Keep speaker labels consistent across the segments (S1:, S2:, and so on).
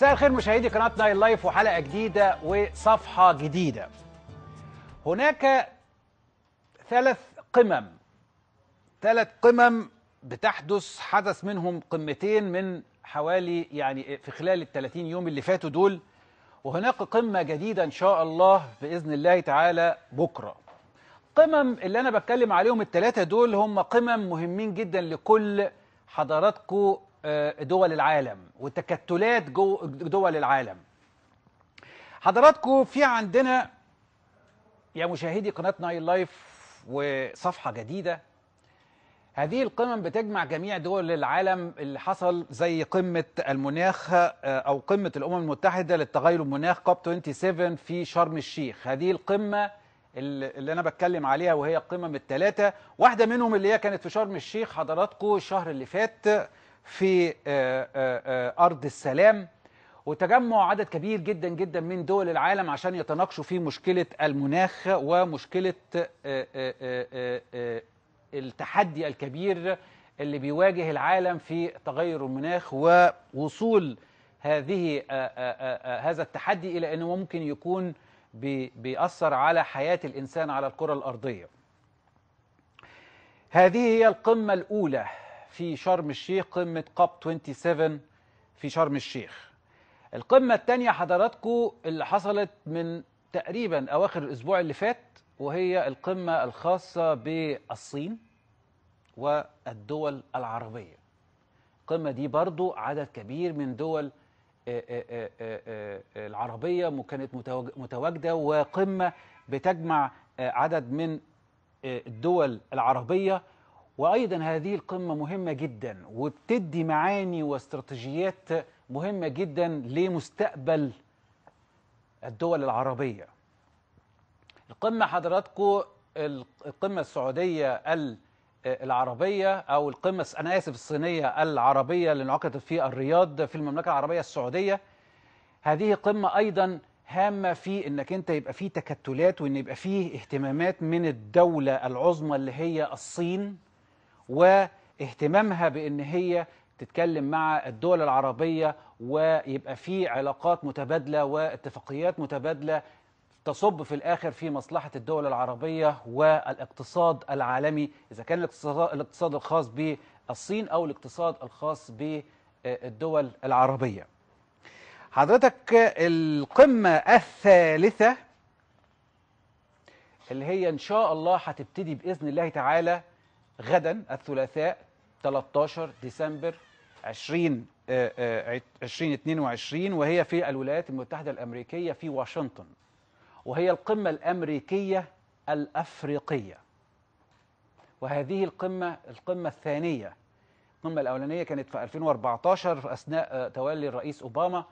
S1: مساء الخير مشاهدي قناة ناين لايف وحلقة جديدة وصفحة جديدة هناك ثلاث قمم ثلاث قمم بتحدث حدث منهم قمتين من حوالي يعني في خلال ال 30 يوم اللي فاتوا دول وهناك قمة جديدة إن شاء الله بإذن الله تعالى بكرة قمم اللي أنا بتكلم عليهم الثلاثة دول هم قمم مهمين جدا لكل حضراتكم آه، دول العالم وتكتلات دول العالم حضراتكم في عندنا يا مشاهدي قناة نايل لايف وصفحة جديدة هذه القمم بتجمع جميع دول العالم اللي حصل زي قمة المناخ آه، أو قمة الأمم المتحدة للتغير المناخ كوب 27 في شرم الشيخ هذه القمة اللي أنا بتكلم عليها وهي القمم الثلاثة واحدة منهم اللي هي كانت في شرم الشيخ حضراتكم الشهر اللي فات في آه، آه، آه، أرض السلام وتجمع عدد كبير جدا جدا من دول العالم عشان يتناقشوا في مشكلة المناخ ومشكلة التحدي الكبير اللي بيواجه العالم في تغير المناخ ووصول هذه هذا التحدي إلى أنه ممكن يكون بيأثر على حياة الإنسان على الكرة الأرضية هذه هي القمة الأولى في شرم الشيخ قمة قاب 27 في شرم الشيخ القمة الثانية حضراتكم اللي حصلت من تقريبا أواخر الأسبوع اللي فات وهي القمة الخاصة بالصين والدول العربية القمة دي برضو عدد كبير من دول آه، آه، آه، العربية كانت متواجدة وقمة بتجمع عدد من الدول العربية وأيضا هذه القمة مهمة جدا وبتدي معاني واستراتيجيات مهمة جدا لمستقبل الدول العربية القمة حضراتكم القمة السعودية العربية أو القمة أنا آسف الصينية العربية اللي انعقدت في الرياض في المملكة العربية السعودية هذه قمة أيضا هامة في إنك أنت يبقى في تكتلات وإن يبقى فيه اهتمامات من الدولة العظمى اللي هي الصين واهتمامها بان هي تتكلم مع الدول العربيه ويبقى في علاقات متبادله واتفاقيات متبادله تصب في الآخر في مصلحة الدول العربية والاقتصاد العالمي إذا كان الاقتصاد الخاص بالصين أو الاقتصاد الخاص بالدول العربية حضرتك القمة الثالثة اللي هي إن شاء الله هتبتدي بإذن الله تعالى غدا الثلاثاء 13 ديسمبر 20 2022 آه، آه، وهي في الولايات المتحدة الأمريكية في واشنطن وهي القمة الأمريكية الأفريقية وهذه القمة القمة الثانية القمة الأولانية كانت في 2014 أثناء آه، تولي الرئيس أوباما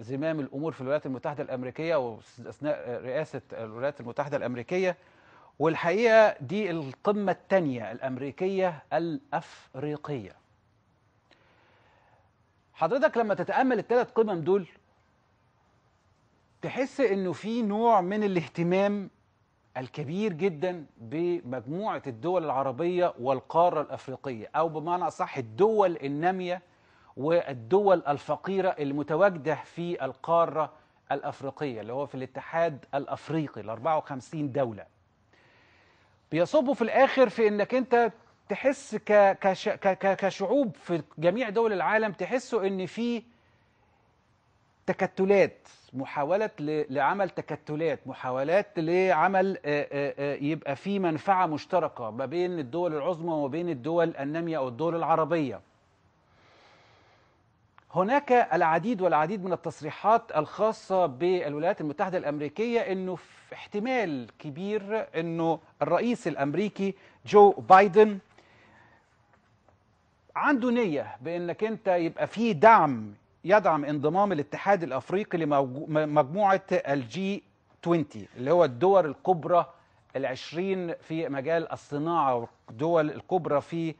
S1: زمام الأمور في الولايات المتحدة الأمريكية وأثناء رئاسة الولايات المتحدة الأمريكية والحقيقة دي القمة الثانية الأمريكية الأفريقية حضرتك لما تتأمل الثلاث قمم دول تحس انه في نوع من الاهتمام الكبير جدا بمجموعة الدول العربية والقارة الأفريقية أو بمعنى أصح الدول النامية والدول الفقيرة المتواجدة في القارة الأفريقية اللي هو في الاتحاد الأفريقي ال 54 دولة بيصبوا في الاخر في انك انت تحس كشعوب في جميع دول العالم تحسوا ان في تكتلات محاولة لعمل تكتلات محاولات لعمل يبقى في منفعة مشتركة ما بين الدول العظمى وما بين الدول النامية أو الدول العربية هناك العديد والعديد من التصريحات الخاصة بالولايات المتحدة الأمريكية أنه في احتمال كبير أنه الرئيس الأمريكي جو بايدن عنده نية بأنك أنت يبقى في دعم يدعم انضمام الاتحاد الأفريقي لمجموعة الجي 20 اللي هو الدول الكبرى العشرين في مجال الصناعة والدول الكبرى في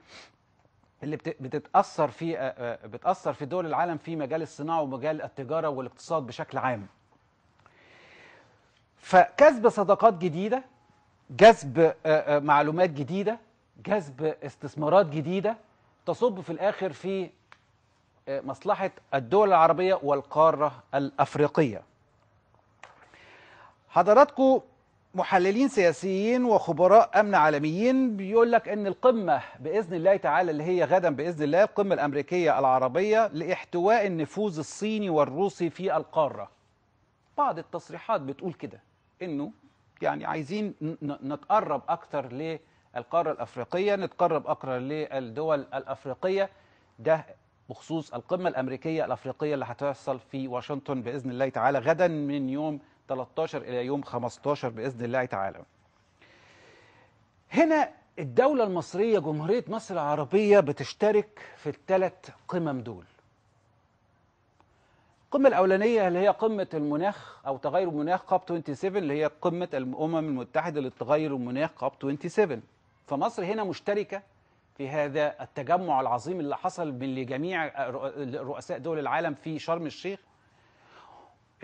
S1: اللي بتتاثر في بتاثر في دول العالم في مجال الصناعه ومجال التجاره والاقتصاد بشكل عام فكسب صداقات جديده جذب معلومات جديده جذب استثمارات جديده تصب في الاخر في مصلحه الدول العربيه والقاره الافريقيه حضراتكم محللين سياسيين وخبراء امن عالميين بيقول لك ان القمه باذن الله تعالى اللي هي غدا باذن الله القمه الامريكيه العربيه لاحتواء النفوذ الصيني والروسي في القاره. بعض التصريحات بتقول كده انه يعني عايزين نتقرب اكثر للقاره الافريقيه، نتقرب اكثر للدول الافريقيه ده بخصوص القمه الامريكيه الافريقيه اللي هتحصل في واشنطن باذن الله تعالى غدا من يوم 13 إلى يوم 15 بإذن الله تعالى هنا الدولة المصرية جمهورية مصر العربية بتشترك في الثلاث قمم دول القمة الأولانية اللي هي قمة المناخ أو تغير المناخ كاب 27 اللي هي قمة الأمم المتحدة للتغير المناخ كاب 27 فمصر هنا مشتركة في هذا التجمع العظيم اللي حصل من جميع رؤساء دول العالم في شرم الشيخ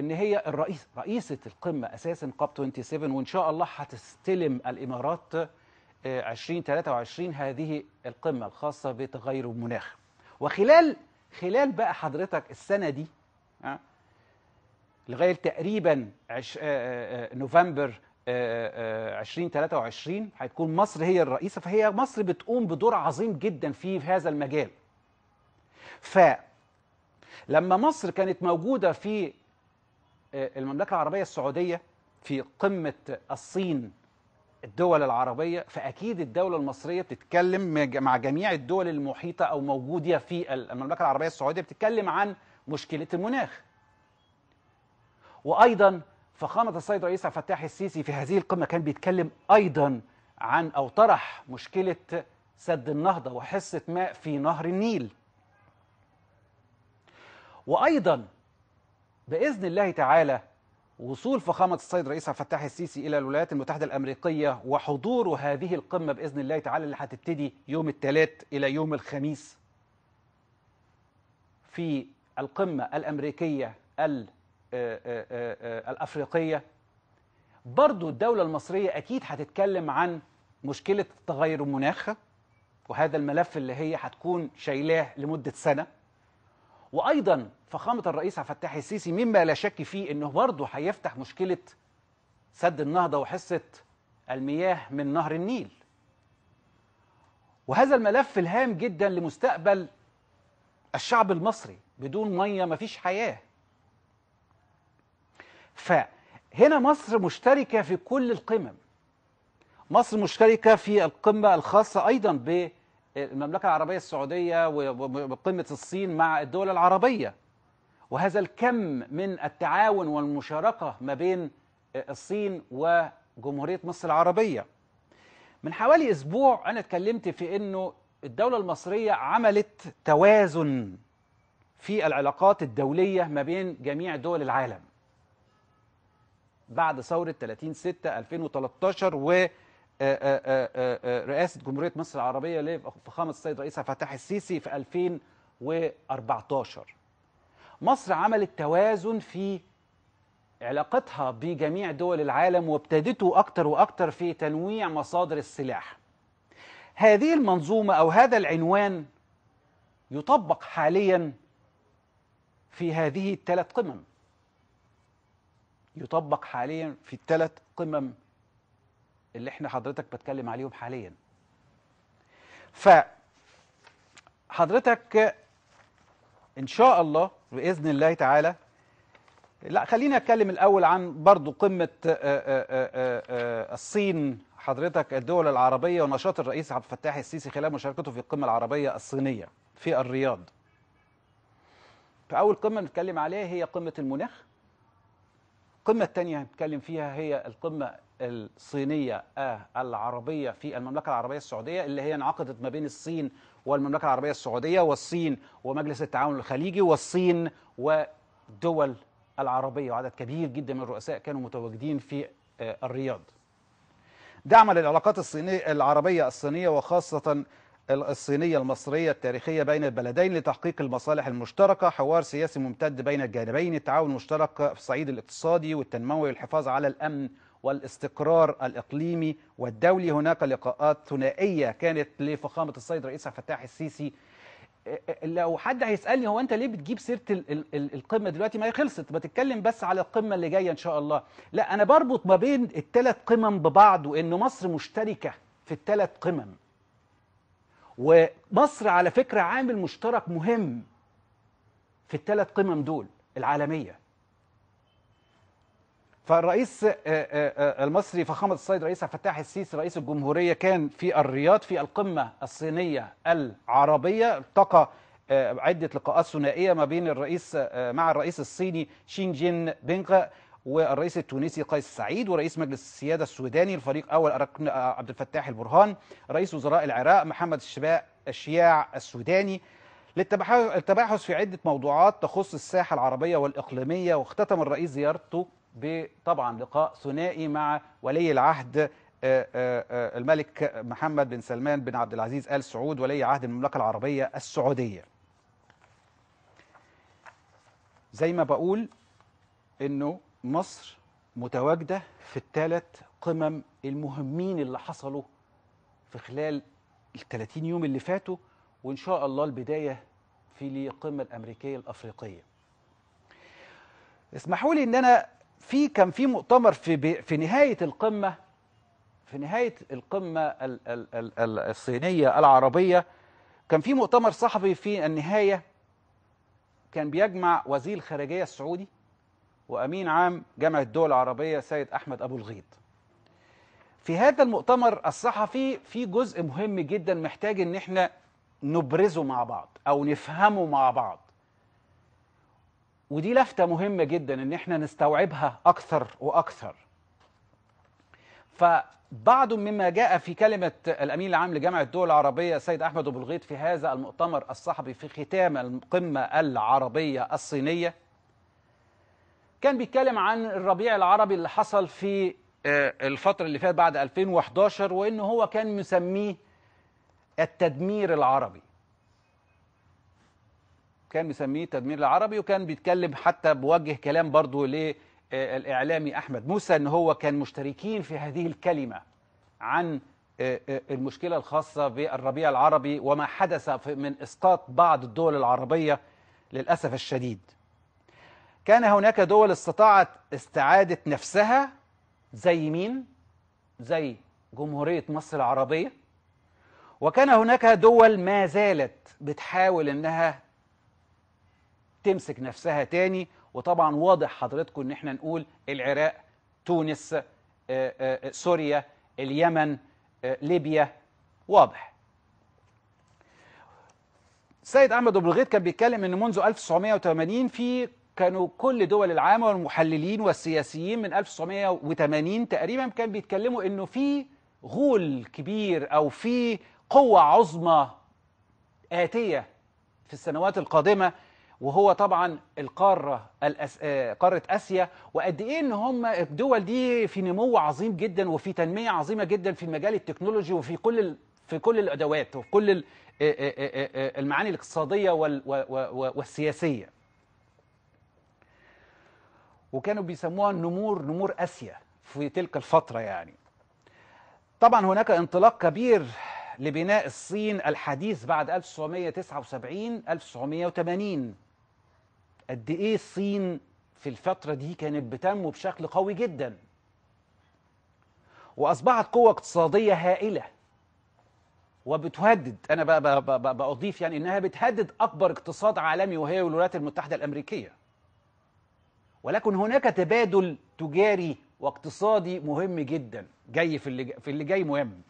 S1: ان هي الرئيس رئيسه القمه اساسا كاب 27 وان شاء الله هتستلم الامارات 2023 آه، هذه القمه الخاصه بتغير المناخ وخلال خلال بقى حضرتك السنه دي آه، لغايه تقريبا عش... آه، نوفمبر 2023 هتكون مصر هي الرئيسه فهي مصر بتقوم بدور عظيم جدا في هذا المجال. ف لما مصر كانت موجوده في المملكة العربية السعودية في قمة الصين الدول العربية فأكيد الدولة المصرية بتتكلم مع جميع الدول المحيطة أو موجودة في المملكة العربية السعودية بتتكلم عن مشكلة المناخ وأيضا فخامة السيد رئيس عبد الفتاح السيسي في هذه القمة كان بيتكلم أيضا عن أو طرح مشكلة سد النهضة وحصة ماء في نهر النيل وأيضا باذن الله تعالى وصول فخامة السيد رئيس عبد الفتاح السيسي إلى الولايات المتحدة الأمريكية وحضور هذه القمة بإذن الله تعالى اللي هتبتدي يوم الثلاث إلى يوم الخميس في القمة الأمريكية آه، آه، آه، الأفريقية برضو الدولة المصرية أكيد هتتكلم عن مشكلة تغير المناخ وهذا الملف اللي هي هتكون شايلاه لمدة سنة وايضا فخامه الرئيس عبد الفتاح السيسي مما لا شك فيه انه برضه هيفتح مشكله سد النهضه وحصه المياه من نهر النيل وهذا الملف الهام جدا لمستقبل الشعب المصري بدون ميه مفيش حياه فهنا مصر مشتركه في كل القمم مصر مشتركه في القمه الخاصه ايضا ب المملكة العربية السعودية وقمة الصين مع الدول العربية وهذا الكم من التعاون والمشاركة ما بين الصين وجمهورية مصر العربية من حوالي أسبوع أنا اتكلمت في أنه الدولة المصرية عملت توازن في العلاقات الدولية ما بين جميع دول العالم بعد ثورة 30 6 2013 آه، آه، آه، رئاسه جمهوريه مصر العربيه لفخامه السيد رئيسها فتح السيسي في 2014 مصر عملت توازن في علاقتها بجميع دول العالم وابتدته اكتر واكتر في تنويع مصادر السلاح هذه المنظومه او هذا العنوان يطبق حاليا في هذه الثلاث قمم يطبق حاليا في الثلاث قمم اللي احنا حضرتك بتكلم عليهم حاليا ف حضرتك ان شاء الله باذن الله تعالى لا خليني اتكلم الاول عن برضو قمه آه، آه، آه، الصين حضرتك الدول العربيه ونشاط الرئيس عبد الفتاح السيسي خلال مشاركته في القمه العربيه الصينيه في الرياض فاول قمه نتكلم عليها هي قمه المناخ القمه الثانيه هنتكلم فيها هي القمه الصينية آه، العربية في المملكة العربية السعودية اللي هي انعقدت ما بين الصين والمملكة العربية السعودية والصين ومجلس التعاون الخليجي والصين ودول العربية وعدد كبير جدا من الرؤساء كانوا متواجدين في آه، الرياض دعما للعلاقات الصينية العربية الصينية وخاصة الصينية المصرية التاريخية بين البلدين لتحقيق المصالح المشتركة حوار سياسي ممتد بين الجانبين التعاون المشترك في الصعيد الاقتصادي والتنموي والحفاظ على الأمن والاستقرار الإقليمي والدولي هناك لقاءات ثنائية كانت لفخامة السيد رئيس عبد الفتاح السيسي لو حد هيسالني هو انت ليه بتجيب سيره القمه دلوقتي ما هي خلصت بتتكلم بس على القمه اللي جايه ان شاء الله لا انا بربط ما بين الثلاث قمم ببعض وان مصر مشتركه في الثلاث قمم ومصر على فكره عامل مشترك مهم في الثلاث قمم دول العالميه فالرئيس آه، آه، آه، المصري فخامه السيد رئيس عبد الفتاح السيسي رئيس الجمهوريه كان في الرياض في القمه الصينيه العربيه التقى عده لقاءات ثنائيه ما بين الرئيس مع الرئيس الصيني شين جين بينغ والرئيس التونسي قيس سعيد ورئيس مجلس السياده السوداني الفريق اول عبد الفتاح البرهان رئيس وزراء العراق محمد الشياع السوداني للتباحث في عده موضوعات تخص الساحه العربيه والاقليميه واختتم الرئيس زيارته بطبعا لقاء ثنائي مع ولي العهد آه، آه، آه، الملك محمد بن سلمان بن عبد العزيز ال سعود ولي عهد المملكه العربيه السعوديه. زي ما بقول انه مصر متواجده في الثلاث قمم المهمين اللي حصلوا في خلال ال 30 يوم اللي فاتوا وان شاء الله البدايه في القمه الامريكيه الافريقيه. اسمحوا لي ان انا في كان في مؤتمر في في نهايه القمه في نهايه القمه ال ال ال الصينيه العربيه كان في مؤتمر صحفي في النهايه كان بيجمع وزير الخارجيه السعودي وامين عام جامعه الدول العربيه سيد احمد ابو الغيط في هذا المؤتمر الصحفي في جزء مهم جدا محتاج ان احنا نبرزه مع بعض او نفهمه مع بعض ودي لفتة مهمة جدا ان احنا نستوعبها اكثر واكثر فبعض مما جاء في كلمة الأمين العام لجامعة الدول العربية السيد أحمد أبو الغيط في هذا المؤتمر الصحفي في ختام القمة العربية الصينية كان بيتكلم عن الربيع العربي اللي حصل في آه، الفترة اللي فاتت بعد 2011 وإن هو كان مسميه التدمير العربي كان مسميه تدمير العربي وكان بيتكلم حتى بوجه كلام برضه آه، للإعلامي أحمد موسى أن هو كان مشتركين في هذه الكلمة عن آه، آه، المشكلة الخاصة بالربيع العربي وما حدث من إسقاط بعض الدول العربية للأسف الشديد كان هناك دول استطاعت استعادة نفسها زي مين؟ زي جمهورية مصر العربية وكان هناك دول ما زالت بتحاول أنها تمسك نفسها تاني وطبعا واضح حضرتكم ان احنا نقول العراق تونس آه، آه، آه، سوريا اليمن ليبيا واضح سيد احمد ابو الغيط كان بيتكلم ان منذ 1980 في كانوا كل دول العامه والمحللين والسياسيين من 1980 تقريبا كان بيتكلموا انه في غول كبير او في قوه عظمى اتيه في السنوات القادمه وهو طبعا القارة الأس... قارة آسيا وقد إيه إن هم الدول دي في نمو عظيم جدا وفي تنمية عظيمة جدا في مجال التكنولوجي وفي كل ال... في كل الأدوات وفي كل ال... المعاني الاقتصادية وال... والسياسية وكانوا بيسموها نمور نمور آسيا في تلك الفترة يعني طبعا هناك انطلاق كبير لبناء الصين الحديث بعد 1979 1980 قد ايه الصين في الفترة دي كانت بتنمو بشكل قوي جدا وأصبحت قوة اقتصادية هائلة وبتهدد أنا بأضيف يعني إنها بتهدد أكبر اقتصاد عالمي وهي الولايات المتحدة الأمريكية ولكن هناك تبادل تجاري واقتصادي مهم جدا جاي في اللي في اللي جاي مهم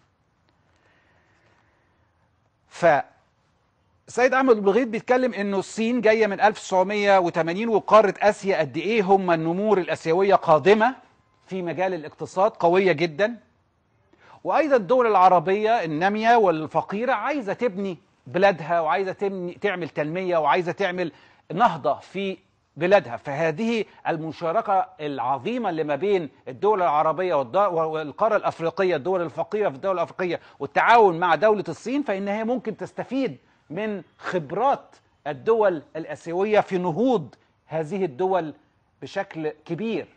S1: ف السيد احمد البغيض بيتكلم انه الصين جايه من 1980 وقاره اسيا قد ايه هم النمور الاسيويه قادمه في مجال الاقتصاد قويه جدا وايضا الدول العربيه الناميه والفقيره عايزه تبني بلادها وعايزه تبني تعمل تنميه وعايزه تعمل نهضه في بلادها فهذه المشاركة العظيمة اللي ما بين الدول العربية والقارة الأفريقية الدول الفقيرة في الدول الأفريقية والتعاون مع دولة الصين فإن هي ممكن تستفيد من خبرات الدول الاسيويه في نهوض هذه الدول بشكل كبير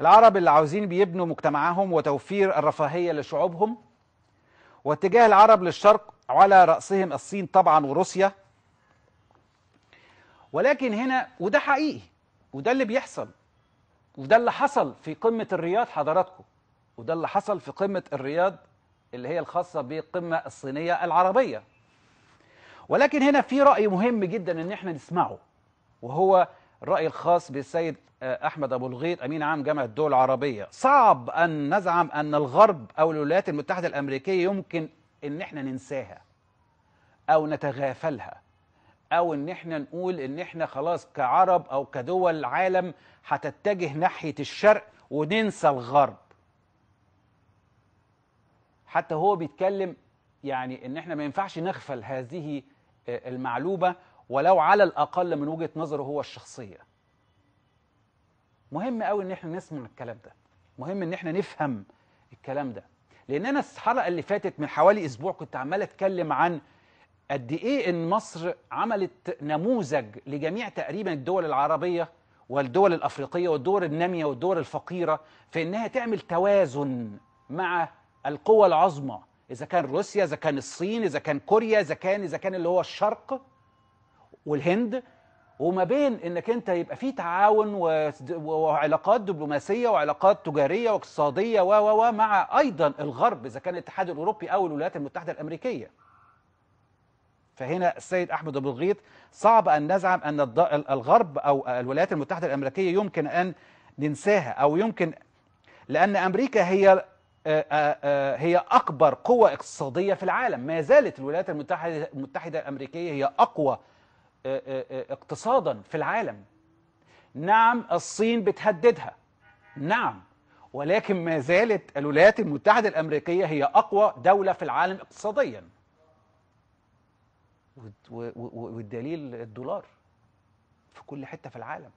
S1: العرب اللي عاوزين بيبنوا مجتمعهم وتوفير الرفاهيه لشعوبهم واتجاه العرب للشرق على راسهم الصين طبعا وروسيا ولكن هنا وده حقيقي وده اللي بيحصل وده اللي حصل في قمه الرياض حضراتكم وده اللي حصل في قمه الرياض اللي هي الخاصة بالقمة الصينية العربية ولكن هنا في رأي مهم جدا ان احنا نسمعه وهو الرأي الخاص بالسيد آه، أحمد أبو الغيط أمين عام جامعة الدول العربية صعب أن نزعم أن الغرب أو الولايات المتحدة الأمريكية يمكن أن احنا ننساها أو نتغافلها أو أن احنا نقول أن احنا خلاص كعرب أو كدول العالم هتتجه ناحية الشرق وننسى الغرب حتى هو بيتكلم يعني ان احنا ما ينفعش نغفل هذه آه، المعلومه ولو على الاقل من وجهه نظره هو الشخصيه مهم قوي ان احنا نسمع الكلام ده مهم ان احنا نفهم الكلام ده لان انا الحلقه اللي فاتت من حوالي اسبوع كنت عمال اتكلم عن قد ايه ان مصر عملت نموذج لجميع تقريبا الدول العربيه والدول الافريقيه والدول الناميه والدول الفقيره في انها تعمل توازن مع القوى العظمى اذا كان روسيا اذا كان الصين اذا كان كوريا اذا كان اذا كان اللي هو الشرق والهند وما بين انك انت يبقى في تعاون وعلاقات دبلوماسيه وعلاقات تجاريه واقتصاديه و و مع ايضا الغرب اذا كان الاتحاد الاوروبي او الولايات المتحده الامريكيه. فهنا السيد احمد ابو الغيط صعب ان نزعم ان الغرب او الولايات المتحده الامريكيه يمكن ان ننساها او يمكن لان امريكا هي آه، آه، آه، هي أكبر قوة اقتصادية في العالم ما زالت الولايات المتحدة, المتحدة الأمريكية هي أقوى اقتصادا في العالم نعم الصين بتهددها نعم ولكن ما زالت الولايات المتحدة الأمريكية هي أقوى دولة في العالم اقتصاديا والدليل الدولار في كل حتة في العالم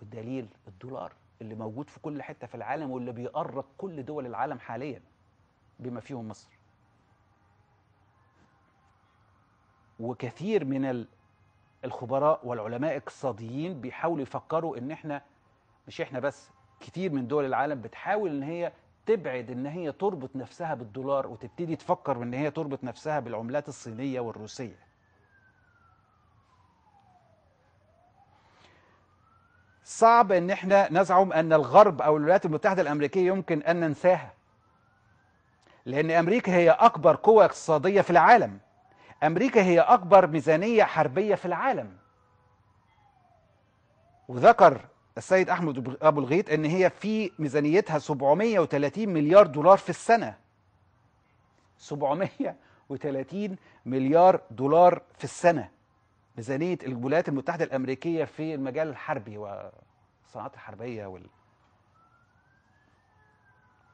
S1: والدليل الدولار اللي موجود في كل حته في العالم واللي بيقرق كل دول العالم حاليا بما فيهم مصر وكثير من الخبراء والعلماء الاقتصاديين بيحاولوا يفكروا ان احنا مش احنا بس كتير من دول العالم بتحاول ان هي تبعد ان هي تربط نفسها بالدولار وتبتدي تفكر ان هي تربط نفسها بالعملات الصينيه والروسيه صعب ان احنا نزعم ان الغرب او الولايات المتحده الامريكيه يمكن ان ننساها لان امريكا هي اكبر قوه اقتصاديه في العالم امريكا هي اكبر ميزانيه حربيه في العالم وذكر السيد احمد ابو الغيط ان هي في ميزانيتها 730 مليار دولار في السنه 730 مليار دولار في السنه ميزانيه الولايات المتحده الامريكيه في المجال الحربي والصناعات الحربيه وال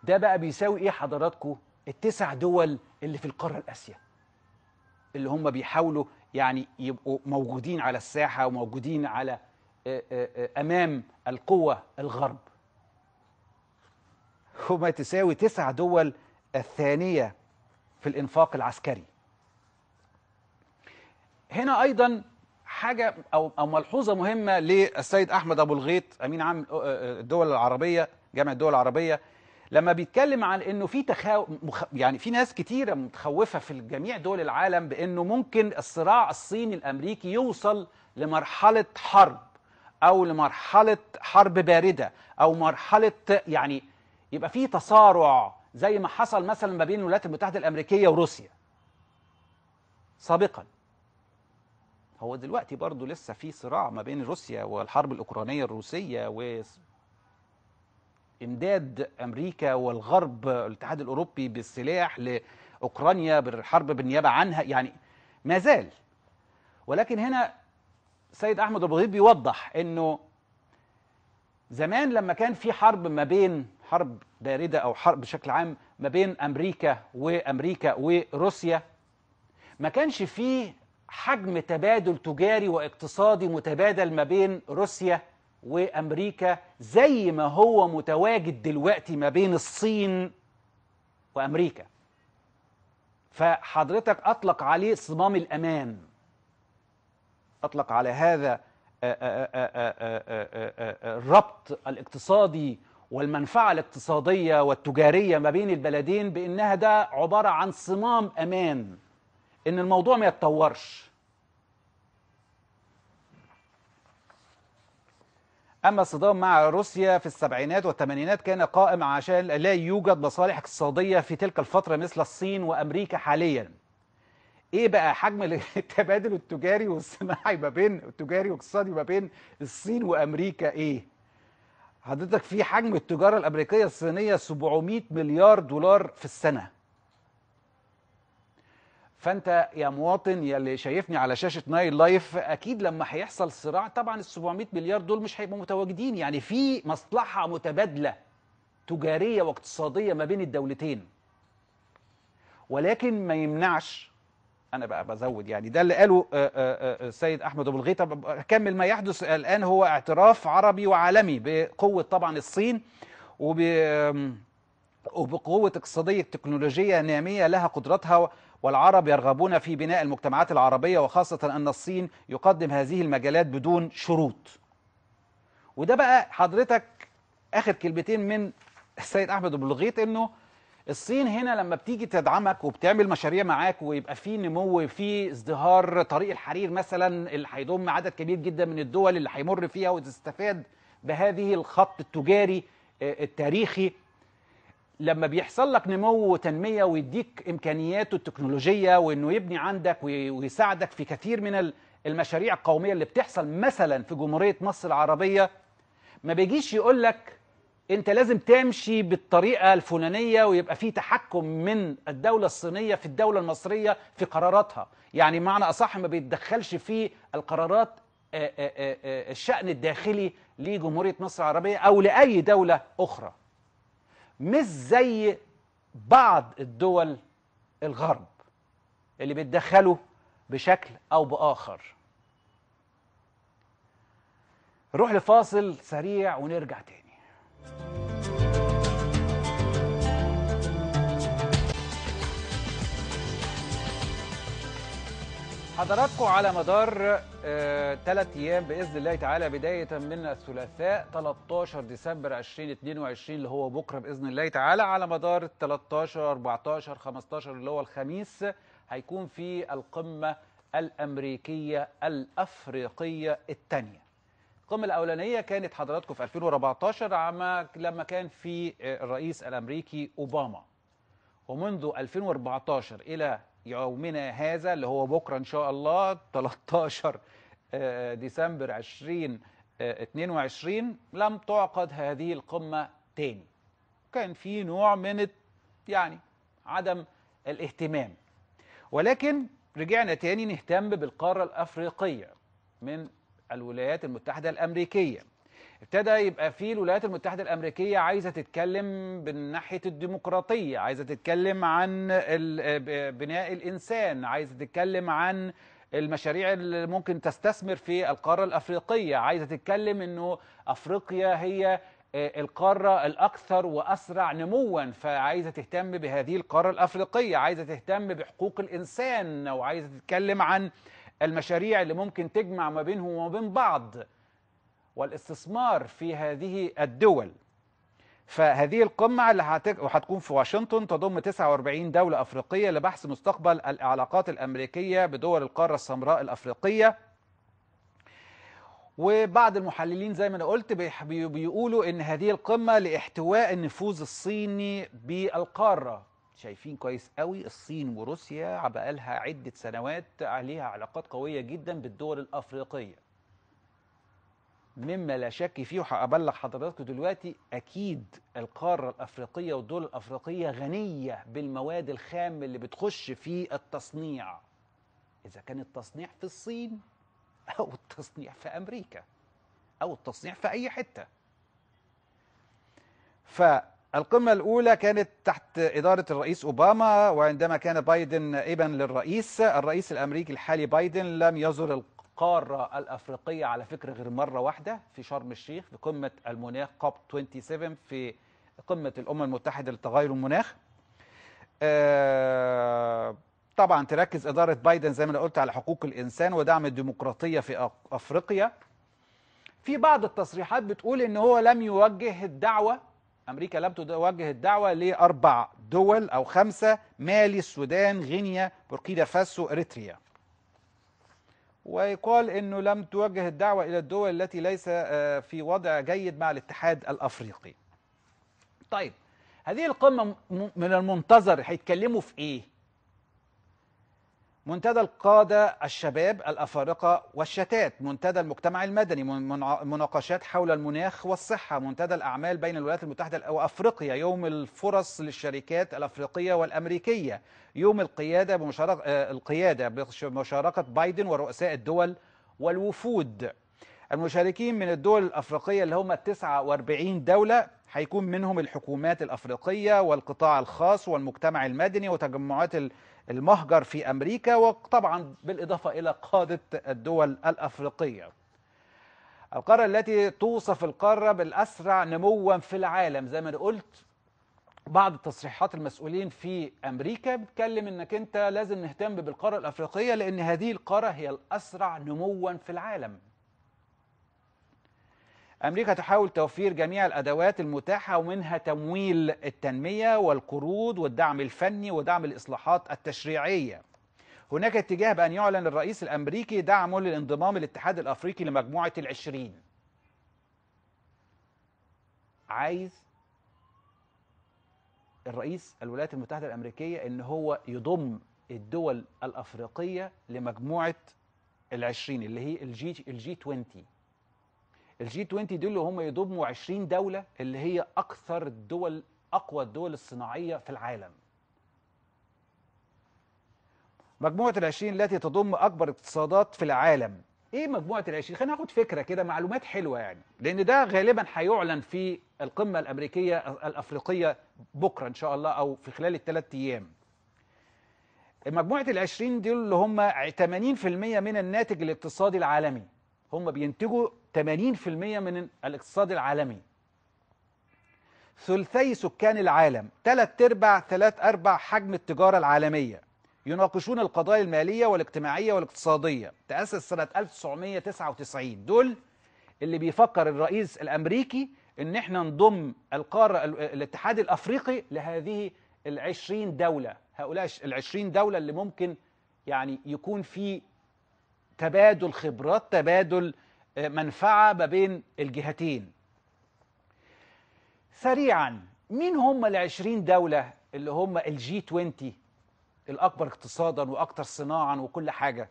S1: ده بقى بيساوي ايه حضراتكم التسع دول اللي في القاره الاسيا اللي هم بيحاولوا يعني يبقوا موجودين على الساحه وموجودين على آه، آه، آه، امام القوه الغرب هما تساوي تسع دول الثانيه في الانفاق العسكري هنا ايضا حاجه او او ملحوظه مهمه للسيد احمد ابو الغيط امين عام أه، أه، الدول العربيه جامعه الدول العربيه لما بيتكلم عن انه في تخاو مخ... يعني في ناس كتيره متخوفه في جميع دول العالم بانه ممكن الصراع الصيني الامريكي يوصل لمرحله حرب او لمرحله حرب بارده او مرحله يعني يبقى في تصارع زي ما حصل مثلا ما بين الولايات المتحده الامريكيه وروسيا سابقا هو دلوقتي برضه لسه في صراع ما بين روسيا والحرب الأوكرانية الروسية و امداد امريكا والغرب الاتحاد الاوروبي بالسلاح لاوكرانيا بالحرب بالنيابه عنها يعني ما زال ولكن هنا سيد احمد البغيض بيوضح انه زمان لما كان في حرب ما بين حرب بارده او حرب بشكل عام ما بين امريكا وامريكا وروسيا ما كانش فيه حجم تبادل تجاري واقتصادي متبادل ما بين روسيا وامريكا زي ما هو متواجد دلوقتي ما بين الصين وامريكا فحضرتك اطلق عليه صمام الامان اطلق على هذا آه، آه، آه، الربط الاقتصادي والمنفعه الاقتصاديه والتجاريه ما بين البلدين بانها ده عباره عن صمام امان ان الموضوع ما يتطورش أما الصدام مع روسيا في السبعينات والثمانينات كان قائم عشان لا يوجد مصالح اقتصادية في تلك الفترة مثل الصين وأمريكا حاليا إيه بقى حجم التبادل التجاري والصناعي ما بين التجاري والاقتصادي ما بين الصين وأمريكا إيه؟ حضرتك في حجم التجارة الأمريكية الصينية 700 مليار دولار في السنة فانت يا مواطن يا اللي شايفني على شاشه نايل لايف اكيد لما هيحصل صراع طبعا ال 700 مليار دول مش هيبقوا متواجدين يعني في مصلحه متبادله تجاريه واقتصاديه ما بين الدولتين ولكن ما يمنعش انا بقى بزود يعني ده اللي قاله آه، آه، آه، السيد احمد ابو الغيطه كمل ما يحدث الان هو اعتراف عربي وعالمي بقوه طبعا الصين وب وبقوة اقتصادية تكنولوجية نامية لها قدرتها والعرب يرغبون في بناء المجتمعات العربية وخاصة أن الصين يقدم هذه المجالات بدون شروط وده بقى حضرتك آخر كلمتين من السيد أحمد بلغيط أنه الصين هنا لما بتيجي تدعمك وبتعمل مشاريع معاك ويبقى في نمو وفي ازدهار طريق الحرير مثلا اللي هيضم عدد كبير جدا من الدول اللي هيمر فيها وتستفاد بهذه الخط التجاري آه، التاريخي لما بيحصل لك نمو وتنميه ويديك امكانياته التكنولوجيه وانه يبني عندك ويساعدك في كثير من المشاريع القوميه اللي بتحصل مثلا في جمهوريه مصر العربيه ما بيجيش يقول لك انت لازم تمشي بالطريقه الفلانيه ويبقى في تحكم من الدوله الصينيه في الدوله المصريه في قراراتها يعني معنى اصح ما بيتدخلش في القرارات آه، آه، آه، الشأن الداخلي لجمهورية مصر العربية أو لأي دولة أخرى مش زي بعض الدول الغرب اللي بيتدخلوا بشكل او باخر نروح لفاصل سريع ونرجع تاني حضراتكم على مدار ثلاث آه ايام باذن الله تعالى بدايه من الثلاثاء 13 ديسمبر 2022 اللي هو بكره باذن الله تعالى على مدار 13 14 15 اللي هو الخميس هيكون في القمه الامريكيه الافريقيه الثانيه. القمه الاولانيه كانت حضراتكم في 2014 عام لما كان في آه، الرئيس الامريكي اوباما ومنذ 2014 الى يومنا هذا اللي هو بكرة إن شاء الله 13 آه، ديسمبر 2022 آه، لم تعقد هذه القمة تاني كان في نوع من يعني عدم الاهتمام ولكن رجعنا تاني نهتم بالقارة الأفريقية من الولايات المتحدة الأمريكية ابتدى يبقى في الولايات المتحدة الأمريكية عايزة تتكلم من ناحية الديمقراطية عايزة تتكلم عن بناء الإنسان عايزة تتكلم عن المشاريع اللي ممكن تستثمر في القارة الأفريقية عايزة تتكلم أنه أفريقيا هي آه، القارة الأكثر وأسرع نموا فعايزة تهتم بهذه القارة الأفريقية عايزة تهتم بحقوق الإنسان وعايزة تتكلم عن المشاريع اللي ممكن تجمع ما بينهم وما بين بعض والاستثمار في هذه الدول فهذه القمة اللي هتكون في واشنطن تضم 49 دولة أفريقية لبحث مستقبل العلاقات الأمريكية بدول القارة السمراء الأفريقية وبعض المحللين زي ما أنا قلت بيقولوا إن هذه القمة لاحتواء النفوذ الصيني بالقارة شايفين كويس قوي الصين وروسيا بقالها عدة سنوات عليها علاقات قوية جدا بالدول الأفريقية مما لا شك فيه وهبلغ حضراتكم دلوقتي اكيد القاره الافريقيه والدول الافريقيه غنيه بالمواد الخام اللي بتخش في التصنيع اذا كان التصنيع في الصين او التصنيع في امريكا او التصنيع في اي حته فالقمه الاولى كانت تحت اداره الرئيس اوباما وعندما كان بايدن ابن للرئيس الرئيس الامريكي الحالي بايدن لم يزر القارة الأفريقية على فكرة غير مرة واحدة في شرم الشيخ في قمة المناخ كوب 27 في قمة الأمم المتحدة لتغير المناخ آه، طبعا تركز إدارة بايدن زي ما أنا قلت على حقوق الإنسان ودعم الديمقراطية في أفريقيا في بعض التصريحات بتقول إن هو لم يوجه الدعوة أمريكا لم توجه الدعوة لأربع دول أو خمسة مالي السودان غينيا بوركينا فاسو إريتريا ويقال أنه لم توجه الدعوة إلى الدول التي ليس آه، في وضع جيد مع الاتحاد الأفريقي طيب هذه القمة من المنتظر هيتكلموا في إيه منتدى القادة الشباب الأفارقة والشتات منتدى المجتمع المدني مناقشات حول المناخ والصحة منتدى الأعمال بين الولايات المتحدة وأفريقيا يوم الفرص للشركات الأفريقية والأمريكية يوم القيادة بمشاركة, آه، القيادة بمشاركة بايدن ورؤساء الدول والوفود المشاركين من الدول الأفريقية اللي هم 49 دولة هيكون منهم الحكومات الأفريقية والقطاع الخاص والمجتمع المدني وتجمعات المهجر في أمريكا وطبعا بالإضافة إلى قادة الدول الأفريقية القارة التي توصف القارة بالأسرع نموا في العالم زي ما أنا قلت بعض تصريحات المسؤولين في أمريكا بتكلم أنك أنت لازم نهتم بالقارة الأفريقية لأن هذه القارة هي الأسرع نموا في العالم أمريكا تحاول توفير جميع الأدوات المتاحة ومنها تمويل التنمية والقروض والدعم الفني ودعم الإصلاحات التشريعية هناك اتجاه بأن يعلن الرئيس الأمريكي دعمه للانضمام للاتحاد الأفريقي لمجموعة العشرين عايز الرئيس الولايات المتحدة الأمريكية أن هو يضم الدول الأفريقية لمجموعة العشرين اللي هي الجي, الجي 20 الجي 20 دول اللي هم يضموا 20 دوله اللي هي اكثر الدول اقوى الدول الصناعيه في العالم مجموعه ال20 التي تضم اكبر اقتصادات في العالم ايه مجموعه ال20 خلينا ناخد فكره كده معلومات حلوه يعني لان ده غالبا هيعلن في القمه الامريكيه الافريقيه بكره ان شاء الله او في خلال الثلاث ايام مجموعه ال20 دول اللي هم 80% من الناتج الاقتصادي العالمي هم بينتجوا 80% من الاقتصاد العالمي ثلثي سكان العالم ثلاث ارباع ثلاث ارباع حجم التجاره العالميه يناقشون القضايا الماليه والاجتماعيه والاقتصاديه تاسس سنه 1999 دول اللي بيفكر الرئيس الامريكي ان احنا نضم القاره الاتحاد الافريقي لهذه ال20 دوله هؤلاء ال20 دوله اللي ممكن يعني يكون في تبادل خبرات تبادل منفعة ما بين الجهتين سريعا مين هم العشرين دولة اللي هم الجي 20 الأكبر اقتصادا وأكثر صناعا وكل حاجة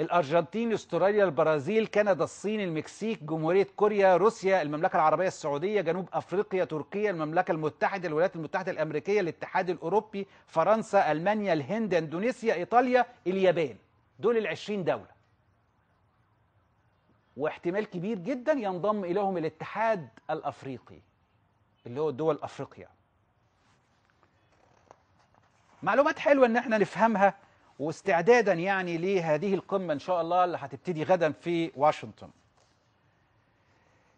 S1: الأرجنتين استراليا البرازيل كندا الصين المكسيك جمهورية كوريا روسيا المملكة العربية السعودية جنوب أفريقيا تركيا المملكة المتحدة الولايات المتحدة الأمريكية الاتحاد الأوروبي فرنسا ألمانيا الهند إندونيسيا إيطاليا اليابان دول العشرين دولة واحتمال كبير جدا ينضم إليهم الاتحاد الأفريقي اللي هو دول أفريقيا معلومات حلوة إن احنا نفهمها واستعدادا يعني لهذه القمة إن شاء الله اللي هتبتدي غدا في واشنطن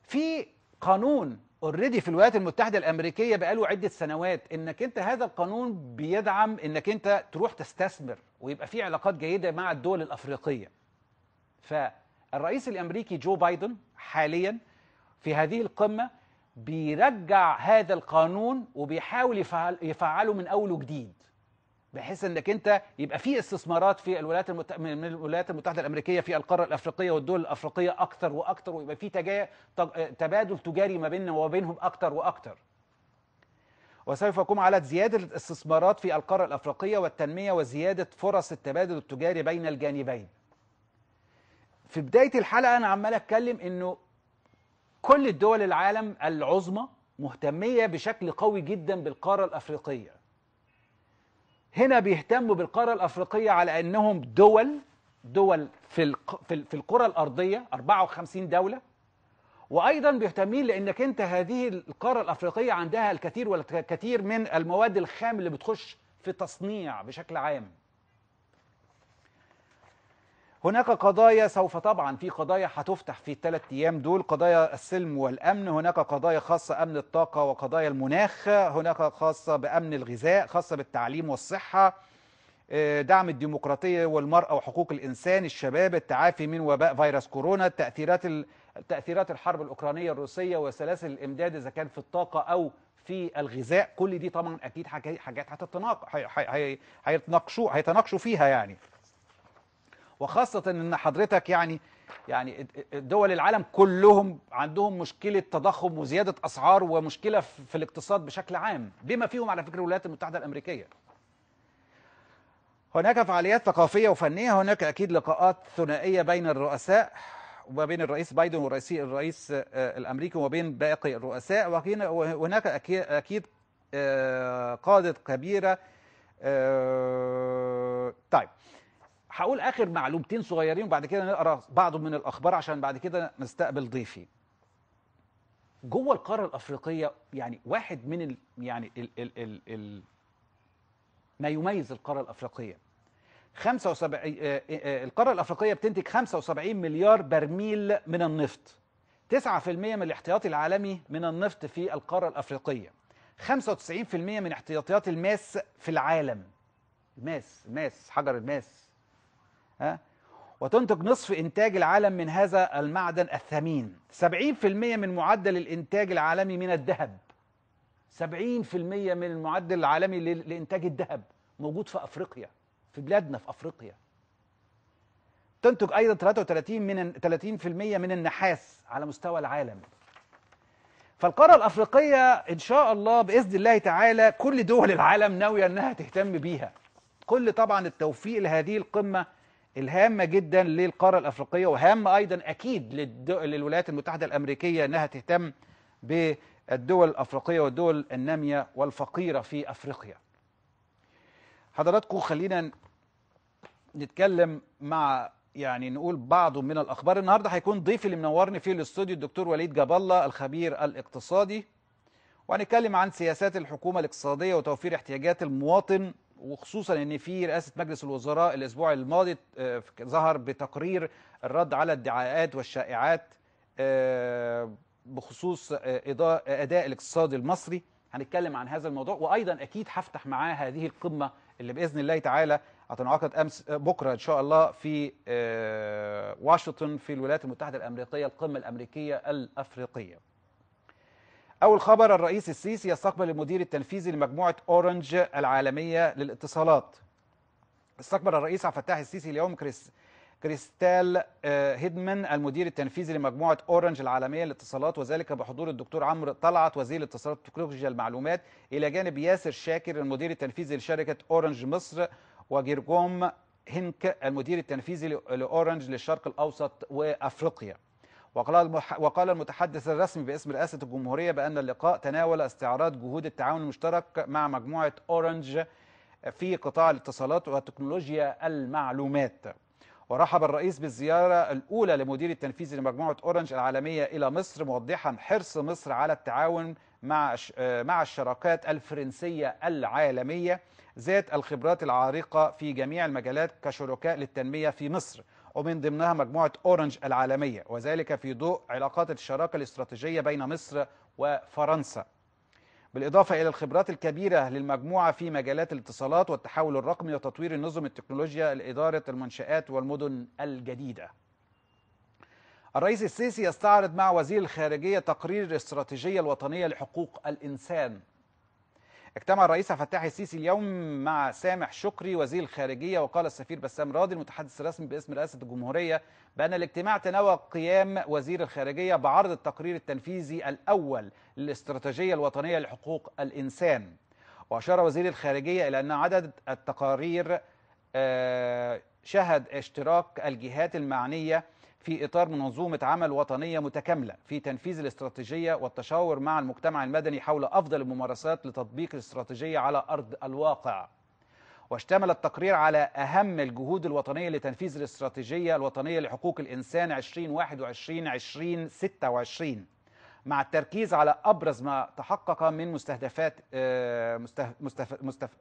S1: في قانون اوريدي في الولايات المتحدة الأمريكية بقاله عدة سنوات إنك أنت هذا القانون بيدعم إنك أنت تروح تستثمر ويبقى في علاقات جيدة مع الدول الأفريقية ف الرئيس الأمريكي جو بايدن حاليا في هذه القمة بيرجع هذا القانون وبيحاول يفعل يفعله من أول وجديد بحيث انك انت يبقى في استثمارات في الولايات المت... من الولايات المتحده الامريكيه في القاره الافريقيه والدول الافريقيه اكثر واكثر ويبقى في تجا... تبادل تجاري ما بيننا وبينهم اكثر واكثر. وسوف يقوم على زياده الاستثمارات في القاره الافريقيه والتنميه وزياده فرص التبادل التجاري بين الجانبين. في بداية الحلقة أنا عمال أتكلم إنه كل الدول العالم العظمى مهتمية بشكل قوي جدا بالقارة الأفريقية هنا بيهتموا بالقارة الأفريقية على أنهم دول دول في في القرى الأرضية 54 دولة وأيضا بيهتمين لأنك أنت هذه القارة الأفريقية عندها الكثير والكثير من المواد الخام اللي بتخش في تصنيع بشكل عام هناك قضايا سوف طبعا في قضايا هتفتح في الثلاث ايام دول قضايا السلم والامن هناك قضايا خاصه امن الطاقه وقضايا المناخ هناك خاصه بامن الغذاء خاصه بالتعليم والصحه آه، دعم الديمقراطيه والمراه وحقوق الانسان الشباب التعافي من وباء فيروس كورونا تاثيرات تاثيرات الحرب الاوكرانيه الروسيه وسلاسل الامداد اذا كان في الطاقه او في الغذاء كل دي طبعا اكيد حاجات هتتناقشوا هيتناقشوا فيها يعني وخاصة ان حضرتك يعني يعني دول العالم كلهم عندهم مشكلة تضخم وزيادة اسعار ومشكلة في الاقتصاد بشكل عام بما فيهم على فكرة الولايات المتحدة الامريكية هناك فعاليات ثقافية وفنية هناك اكيد لقاءات ثنائية بين الرؤساء وما بين الرئيس بايدن والرئيس الرئيس آه، الامريكي وما بين باقي الرؤساء وهناك اكيد آه، قادة كبيرة آه، طيب هقول اخر معلومتين صغيرين وبعد كده نقرا بعض من الاخبار عشان بعد كده نستقبل ضيفي جوه القاره الافريقيه يعني واحد من الـ يعني الـ الـ الـ الـ ما يميز القاره الافريقيه 75 آه، آه، آه، القاره الافريقيه بتنتج 75 مليار برميل من النفط 9% من الاحتياطي العالمي من النفط في القاره الافريقيه 95% من احتياطيات الماس في العالم الماس ماس حجر الماس ها وتنتج نصف إنتاج العالم من هذا المعدن الثمين 70% من معدل الإنتاج العالمي من الذهب 70% من المعدل العالمي لإنتاج الذهب موجود في أفريقيا في بلادنا في أفريقيا تنتج أيضا 33 من 30% من النحاس على مستوى العالم فالقارة الأفريقية إن شاء الله بإذن الله تعالى كل دول العالم ناوية أنها تهتم بيها كل طبعا التوفيق لهذه القمة الهامة جدا للقارة الأفريقية وهامة أيضا أكيد للولايات المتحدة الأمريكية أنها تهتم بالدول الأفريقية والدول النامية والفقيرة في أفريقيا حضراتكم خلينا نتكلم مع يعني نقول بعض من الأخبار النهاردة هيكون ضيفي اللي منورني فيه الاستوديو الدكتور وليد جاب الله الخبير الاقتصادي وهنتكلم عن سياسات الحكومة الاقتصادية وتوفير احتياجات المواطن وخصوصا ان في رئاسه مجلس الوزراء الاسبوع الماضي آه، ظهر بتقرير الرد على الدعاءات والشائعات آه، بخصوص آه، اداء الاقتصاد المصري هنتكلم عن هذا الموضوع وايضا اكيد هفتح معاه هذه القمه اللي باذن الله تعالى هتنعقد امس بكره ان شاء الله في واشنطن في الولايات المتحده الامريكيه القمه الامريكيه الافريقيه أول خبر الرئيس السيسي يستقبل المدير التنفيذي لمجموعة أورنج العالمية للاتصالات استقبل الرئيس عبد الفتاح السيسي اليوم كريس كريستال آه، هيدمان المدير التنفيذي لمجموعة أورنج العالمية للاتصالات وذلك بحضور الدكتور عمرو طلعت وزير الاتصالات وتكنولوجيا المعلومات إلى جانب ياسر شاكر المدير التنفيذي لشركة أورنج مصر وجيرجوم هنك المدير التنفيذي لأورنج للشرق الأوسط وأفريقيا وقال المتحدث الرسمي باسم رئاسة الجمهورية بأن اللقاء تناول استعراض جهود التعاون المشترك مع مجموعة أورنج في قطاع الاتصالات وتكنولوجيا المعلومات ورحب الرئيس بالزيارة الأولى لمدير التنفيذي لمجموعة أورنج العالمية إلى مصر موضحا حرص مصر على التعاون مع مع الشراكات الفرنسية العالمية ذات الخبرات العريقة في جميع المجالات كشركاء للتنمية في مصر ومن ضمنها مجموعة أورنج العالمية وذلك في ضوء علاقات الشراكة الاستراتيجية بين مصر وفرنسا بالإضافة إلى الخبرات الكبيرة للمجموعة في مجالات الاتصالات والتحول الرقمي وتطوير النظم التكنولوجيا لإدارة المنشآت والمدن الجديدة الرئيس السيسي يستعرض مع وزير الخارجية تقرير الاستراتيجية الوطنية لحقوق الإنسان اجتمع الرئيس فتحي السيسي اليوم مع سامح شكري وزير الخارجيه وقال السفير بسام راضي المتحدث الرسمي باسم رئاسه الجمهوريه بان الاجتماع تناول قيام وزير الخارجيه بعرض التقرير التنفيذي الاول للاستراتيجيه الوطنيه لحقوق الانسان واشار وزير الخارجيه الى ان عدد التقارير آه، شهد اشتراك الجهات المعنيه في إطار منظومة عمل وطنية متكاملة في تنفيذ الاستراتيجية والتشاور مع المجتمع المدني حول أفضل الممارسات لتطبيق الاستراتيجية على أرض الواقع واشتمل التقرير على أهم الجهود الوطنية لتنفيذ الاستراتيجية الوطنية لحقوق الإنسان 2021-2026 مع التركيز على أبرز ما تحقق من مستهدفات آه،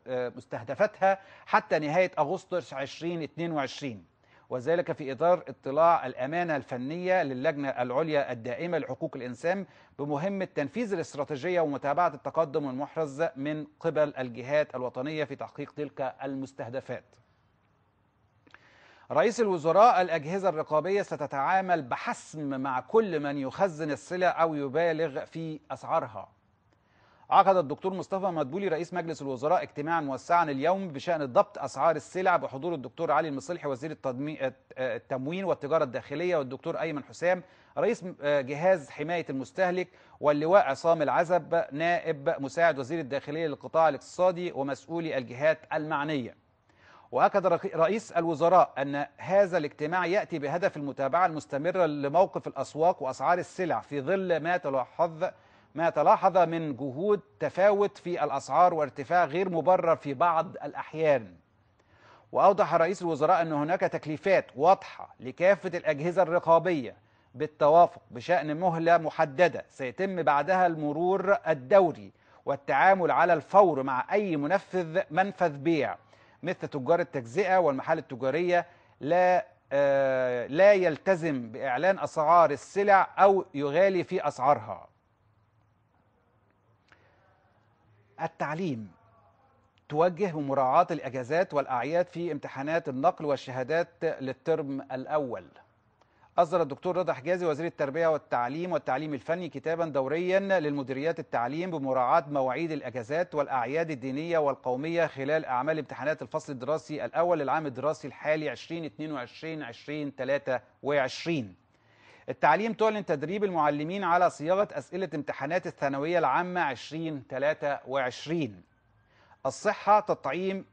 S1: آه، مستهدفتها حتى نهاية أغسطس 2022 وذلك في إطار اطلاع الأمانة الفنية للجنة العليا الدائمة لحقوق الإنسان بمهمة تنفيذ الاستراتيجية ومتابعة التقدم المحرز من قبل الجهات الوطنية في تحقيق تلك المستهدفات رئيس الوزراء الأجهزة الرقابية ستتعامل بحسم مع كل من يخزن السلع أو يبالغ في أسعارها عقد الدكتور مصطفى مدبولي رئيس مجلس الوزراء اجتماعا موسعا اليوم بشان ضبط اسعار السلع بحضور الدكتور علي المصلحي وزير آه، التموين والتجاره الداخليه والدكتور ايمن حسام رئيس آه، جهاز حمايه المستهلك واللواء عصام العزب نائب مساعد وزير الداخليه للقطاع الاقتصادي ومسؤولي الجهات المعنيه وأكد رئيس الوزراء أن هذا الاجتماع يأتي بهدف المتابعة المستمرة لموقف الأسواق وأسعار السلع في ظل ما تلاحظ ما تلاحظ من جهود تفاوت في الأسعار وارتفاع غير مبرر في بعض الأحيان وأوضح رئيس الوزراء أن هناك تكليفات واضحة لكافة الأجهزة الرقابية بالتوافق بشأن مهلة محددة سيتم بعدها المرور الدوري والتعامل على الفور مع أي منفذ منفذ بيع مثل تجار التجزئة والمحال التجارية لا آه، لا يلتزم بإعلان أسعار السلع أو يغالي في أسعارها التعليم توجه مراعاة الإجازات والأعياد في امتحانات النقل والشهادات للترم الأول أصدر الدكتور رضا حجازي وزير التربية والتعليم والتعليم الفني كتابا دوريا للمديريات التعليم بمراعاة مواعيد الأجازات والأعياد الدينية والقومية خلال أعمال امتحانات الفصل الدراسي الأول للعام الدراسي الحالي 2022 2023 التعليم تعلن تدريب المعلمين على صياغة أسئلة امتحانات الثانوية العامة 2023 الصحة تطعيم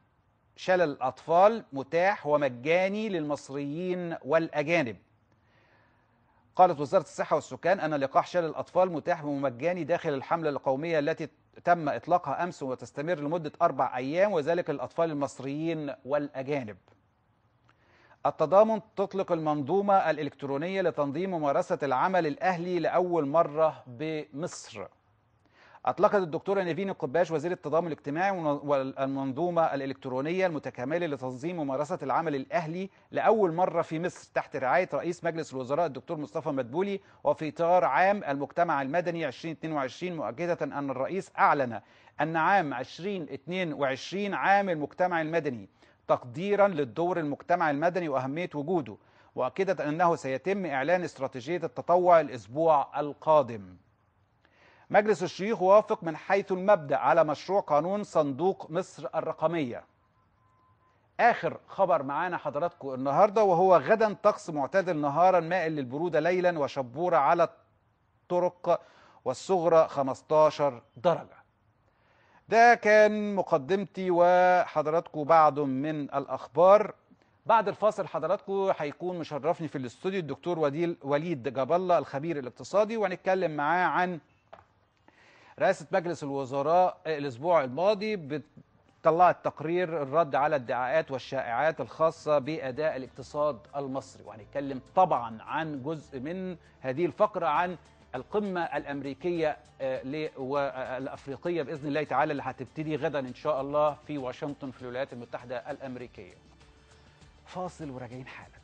S1: شلل الأطفال متاح ومجاني للمصريين والأجانب قالت وزارة الصحة والسكان أن لقاح شلل الأطفال متاح ومجاني داخل الحملة القومية التي تم إطلاقها أمس وتستمر لمدة أربع أيام وذلك للأطفال المصريين والأجانب التضامن تطلق المنظومة الإلكترونية لتنظيم ممارسة العمل الأهلي لأول مرة بمصر أطلقت الدكتورة نيفين القباش وزير التضامن الاجتماعي والمنظومة الإلكترونية المتكاملة لتنظيم ممارسة العمل الأهلي لأول مرة في مصر تحت رعاية رئيس مجلس الوزراء الدكتور مصطفى مدبولي وفي إطار عام المجتمع المدني 2022 مؤكدة أن الرئيس أعلن أن عام 2022 عام المجتمع المدني تقديرا للدور المجتمع المدني وأهمية وجوده وأكدت أنه سيتم إعلان استراتيجية التطوع الأسبوع القادم مجلس الشيوخ وافق من حيث المبدأ على مشروع قانون صندوق مصر الرقمية آخر خبر معانا حضراتكم النهاردة وهو غدا طقس معتدل نهارا مائل للبرودة ليلا وشبورة على الطرق والصغرى 15 درجة ده كان مقدمتي وحضراتكم بعض من الأخبار بعد الفاصل حضراتكم هيكون مشرفني في الاستوديو الدكتور وديل وليد جاب الله الخبير الاقتصادي وهنتكلم معاه عن رئاسة مجلس الوزراء الأسبوع الماضي طلعت تقرير الرد على الدعاءات والشائعات الخاصة بأداء الاقتصاد المصري وهنتكلم طبعا عن جزء من هذه الفقرة عن القمة الأمريكية آه، والأفريقية آه، بإذن الله تعالى اللي هتبتدي غدا إن شاء الله في واشنطن في الولايات المتحدة الأمريكية فاصل وراجعين حالا